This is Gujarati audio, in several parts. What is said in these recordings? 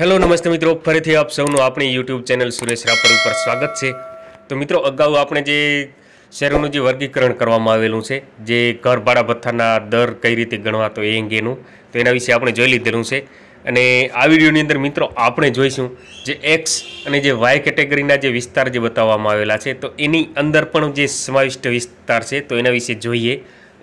હેલો નમસ્તે મિત્રો ફરીથી આપ સૌનું આપણી યુટ્યુબ ચેનલ સુરેશ રાપર ઉપર સ્વાગત છે તો મિત્રો અગાઉ આપણે જે શહેરોનું જે વર્ગીકરણ કરવામાં આવેલું છે જે ઘર ભાડા ભથ્થાના દર કઈ રીતે ગણવા તો એ અંગેનું તો એના વિશે આપણે જોઈ લીધેલું છે અને આ વિડીયોની અંદર મિત્રો આપણે જોઈશું જે એક્સ અને જે વાય કેટેગરીના જે વિસ્તાર જે બતાવવામાં આવેલા છે તો એની અંદર પણ જે સમાવિષ્ટ વિસ્તાર છે તો એના વિશે જોઈએ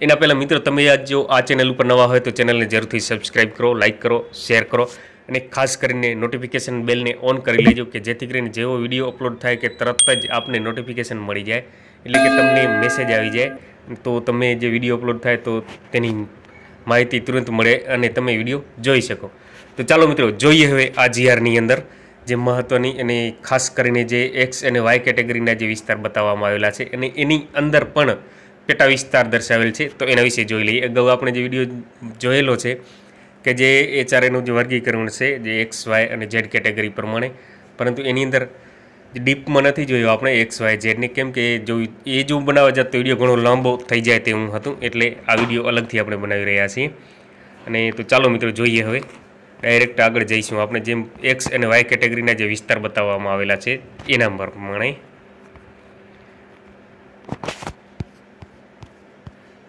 એના પહેલાં મિત્રો તમે આ જો આ ચેનલ ઉપર નવા હોય તો ચેનલને જરૂરથી સબસ્ક્રાઈબ કરો લાઇક કરો શેર કરો અને ખાસ કરીને નોટિફિકેશન બેલને ઓન કરી લેજો કે જેથી કરીને જેવો વિડીયો અપલોડ થાય કે તરત જ આપને નોટિફિકેશન મળી જાય એટલે કે તમને મેસેજ આવી જાય તો તમે જે વિડીયો અપલોડ થાય તો તેની માહિતી તુરંત મળે અને તમે વિડીયો જોઈ શકો તો ચાલો મિત્રો જોઈએ હવે આ જીઆરની અંદર જે મહત્ત્વની અને ખાસ કરીને જે એક્સ અને વાય કેટેગરીના જે વિસ્તાર બતાવવામાં આવેલા છે અને એની અંદર પણ પેટા વિસ્તાર દર્શાવેલ છે તો એના વિશે જોઈ લઈએ અગાઉ આપણે જે વિડીયો જોયેલો છે કે જે એચઆરએનું જે વર્ગીકરણ છે જે એક્સ વાય અને ઝેડ કેટેગરી પ્રમાણે પરંતુ એની અંદર ડીપમાં નથી જોયું આપણે એક્સ વાય ઝેડને કેમ કે જો એ જો બનાવવા જાત તો વિડીયો ઘણો લાંબો થઈ જાય તેવું હતું એટલે આ વિડીયો અલગથી આપણે બનાવી રહ્યા છીએ અને તો ચાલો મિત્રો જોઈએ હવે ડાયરેક્ટ આગળ જઈશું આપણે જેમ એક્સ અને વાય કેટેગરીના જે વિસ્તાર બતાવવામાં આવેલા છે એના પ્રમાણે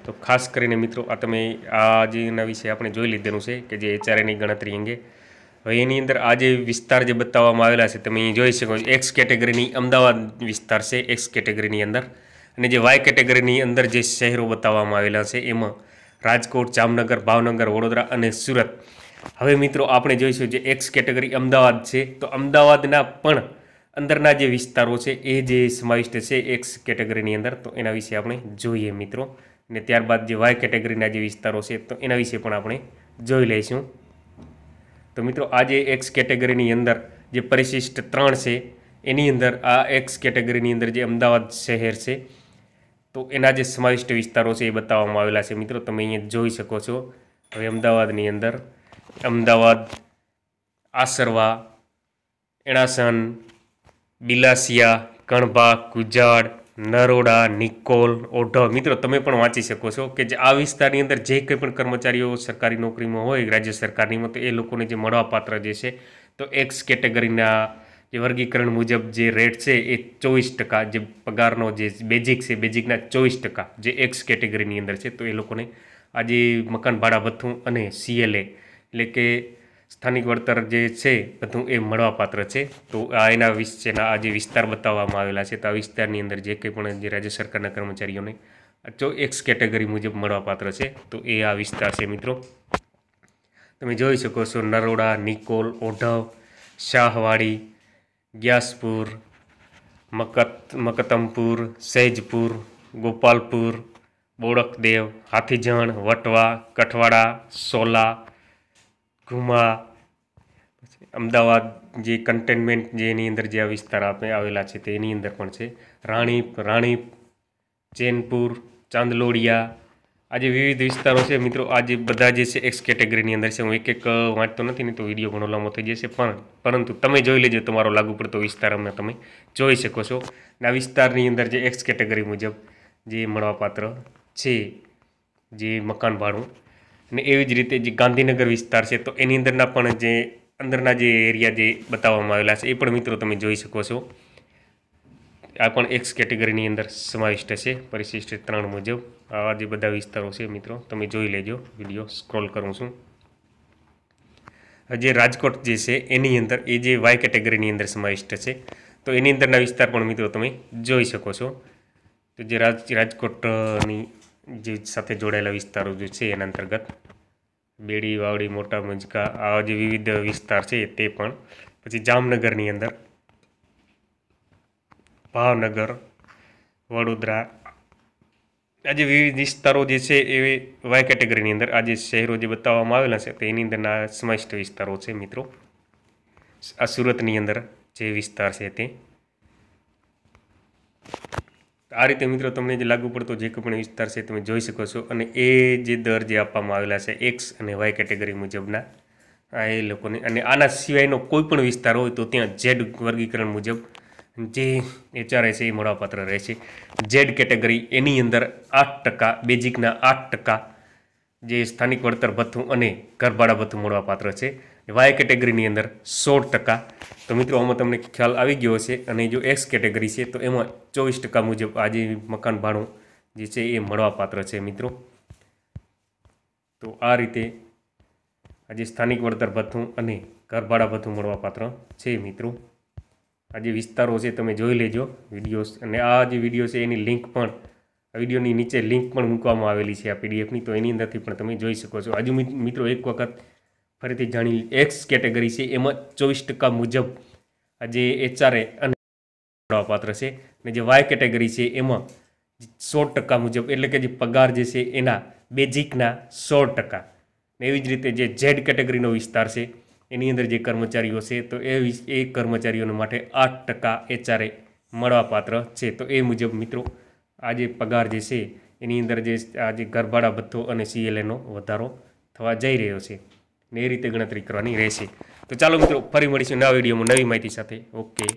તો ખાસ કરીને મિત્રો આ તમે આ જે એના વિશે આપણે જોઈ લીધેલું છે કે જે એચઆરઆઈની ગણતરી અંગે હવે એની અંદર આ જે વિસ્તાર જે બતાવવામાં આવેલા છે તમે જોઈ શકો છો એક્સ કેટેગરીની અમદાવાદ વિસ્તાર છે એક્સ કેટેગરીની અંદર અને જે વાય કેટેગરીની અંદર જે શહેરો બતાવવામાં આવેલા છે એમાં રાજકોટ જામનગર ભાવનગર વડોદરા અને સુરત હવે મિત્રો આપણે જોઈશું જે એક્સ કેટેગરી અમદાવાદ છે તો અમદાવાદના પણ અંદરના જે વિસ્તારો છે એ જે સમાવિષ્ટ છે એક્સ કેટેગરીની અંદર તો એના વિશે આપણે જોઈએ મિત્રો ને ત્યારબાદ જે વાય કેટેગરીના જે વિસ્તારો છે તો એના વિશે પણ આપણે જોઈ લઈશું તો મિત્રો આજે એક્સ કેટેગરીની અંદર જે પરિશિષ્ટ ત્રણ છે એની અંદર આ એક્સ કેટેગરીની અંદર જે અમદાવાદ શહેર છે તો એના જે સમાવિષ્ટ વિસ્તારો છે એ બતાવવામાં આવેલા છે મિત્રો તમે અહીંયા જોઈ શકો છો હવે અમદાવાદની અંદર અમદાવાદ આસરવા એણાસન બિલાસિયા કણભા કુજાડ નરોડા નિકોલ ઓઢ મિત્રો તમે પણ વાંચી શકો છો કે જે આ વિસ્તારની અંદર જે કંઈ પણ કર્મચારીઓ સરકારી નોકરીમાં હોય રાજ્ય સરકારનીમાં તો એ લોકોને જે મળવાપાત્ર જે છે તો એક્સ કેટેગરીના જે વર્ગીકરણ મુજબ જે રેટ છે એ ચોવીસ ટકા જે પગારનો જે બેઝિક છે બેઝિકના ચોવીસ ટકા જે એક્સ કેટેગરીની અંદર છે તો એ લોકોને આજે મકાન ભાડા ભથ્થું અને સીએલએ એટલે કે સ્થાનિક વળતર જે છે બધું એ મળવાપાત્ર છે તો આ એના વિશેના આ જે વિસ્તાર બતાવવામાં આવેલા છે તો આ વિસ્તારની અંદર જે કંઈ પણ જે રાજ્ય સરકારના કર્મચારીઓને જો એક્સ કેટેગરી મુજબ મળવાપાત્ર છે તો એ આ વિસ્તાર છે મિત્રો તમે જોઈ શકો છો નરોડા નિકોલ ઓઢવ શાહવાડી ગ્યાસપુર મકત મકતમપુર સૈજપુર ગોપાલપુર બોડકદેવ હાથીજણ વટવા કઠવાડા સોલા ઘુમા પછી અમદાવાદ જે કન્ટેનમેન્ટ જેની અંદર જે આ વિસ્તાર આવેલા છે તે એની અંદર પણ છે રાણી રાણી ચેનપુર ચાંદલોડિયા આજે વિવિધ વિસ્તારો છે મિત્રો આજે બધા જે છે એક્સ કેટેગરીની અંદર છે હું એક એક વાંચતો નથી ને તો વિડીયો ઘણો લાંબો થઈ જશે પણ પરંતુ તમે જોઈ લેજો તમારો લાગુ પડતો વિસ્તાર અમને તમે જોઈ શકો છો અને આ વિસ્તારની અંદર જે એક્સ કેટેગરી મુજબ જે મળવાપાત્ર છે જે મકાન ભાડું અને એવી જ રીતે જે ગાંધીનગર વિસ્તાર છે તો એની અંદરના પણ જે અંદરના જે એરિયા જે બતાવવામાં આવેલા છે એ પણ મિત્રો તમે જોઈ શકો છો આ પણ એક્સ કેટેગરીની અંદર સમાવિષ્ટ છે પરિશિષ્ટ ત્રણ મુજબ આવા જે બધા વિસ્તારો છે મિત્રો તમે જોઈ લેજો વિડીયો સ્ક્રોલ કરું છું જે રાજકોટ જે છે એની અંદર એ જે વાય કેટેગરીની અંદર સમાવિષ્ટ છે તો એની અંદરના વિસ્તાર પણ મિત્રો તમે જોઈ શકો છો તો જે રાજ રાજકોટની જે સાથે જોડાયેલા વિસ્તારો જે છે એના અંતર્ગત બેડી વાવડી મોટા મંજકા આવા જે વિવિધ વિસ્તાર છે તે પણ પછી જામનગરની અંદર ભાવનગર વડોદરા આજે વિવિધ વિસ્તારો જે છે એ વાય કેટેગરીની અંદર આજે શહેરો જે બતાવવામાં આવેલા છે તેની અંદરના સમાવિષ્ટ વિસ્તારો છે મિત્રો આ સુરતની અંદર જે વિસ્તાર છે તે આ રીતે મિત્રો તમને જે લાગુ પડતો જે કોઈ પણ વિસ્તાર છે તમે જોઈ શકો છો અને એ જે દર જે આપવામાં આવેલા છે એક્સ અને વાય કેટેગરી મુજબના આ એ લોકોને અને આના સિવાયનો કોઈ પણ વિસ્તાર હોય તો ત્યાં ઝેડ વર્ગીકરણ મુજબ જે એચઆરઆઈ છે એ મળવાપાત્ર રહેશે ઝેડ કેટેગરી એની અંદર આઠ ટકા બેઝિકના આઠ ટકા જે સ્થાનિક વળતર ભથ્થું અને ઘરભાડા ભથ્થું મળવાપાત્ર છે વાય કેટેગરીની અંદર સોળ ટકા તો મિત્રો આમાં તમને ખ્યાલ આવી ગયો હશે અને જો એક્સ કેટેગરી છે તો એમાં ચોવીસ ટકા મુજબ આજે મકાન ભાડું જે છે એ મળવાપાત્ર છે મિત્રો તો આ રીતે આજે સ્થાનિક વળતર ભથ્થું અને ઘર ભાડા ભથ્થું મળવાપાત્ર છે મિત્રો આજે વિસ્તારો છે તમે જોઈ લેજો વિડીયોઝ અને આ જે વિડીયો છે એની લિંક પણ આ વિડીયોની નીચે લિંક પણ મૂકવામાં આવેલી છે આ પીડીએફની તો એની અંદરથી પણ તમે જોઈ શકો છો હજુ મિત્રો એક વખત ફરીથી જાણી એક્સ કેટેગરી છે એમાં ચોવીસ ટકા મુજબ જે એચઆરએ અને પાત્ર છે અને જે વાય કેટેગરી છે એમાં સો ટકા મુજબ એટલે કે જે પગાર જે છે એના બેઝિકના સો ટકા એવી જ રીતે જે ઝેડ કેટેગરીનો વિસ્તાર છે એની અંદર જે કર્મચારીઓ છે તો એ એ કર્મચારીઓને માટે આઠ ટકા એચઆરએ મળવાપાત્ર છે તો એ મુજબ મિત્રો આ જે પગાર જે છે એની અંદર જે આ જે ગરભાડા ભથ્થો અને સીએલએનો વધારો થવા જઈ રહ્યો છે ને એ રીતે ગણતરી કરવાની રહેશે તો ચાલો મિત્રો ફરી મળીશું નવા વિડીયોમાં નવી માહિતી સાથે ઓકે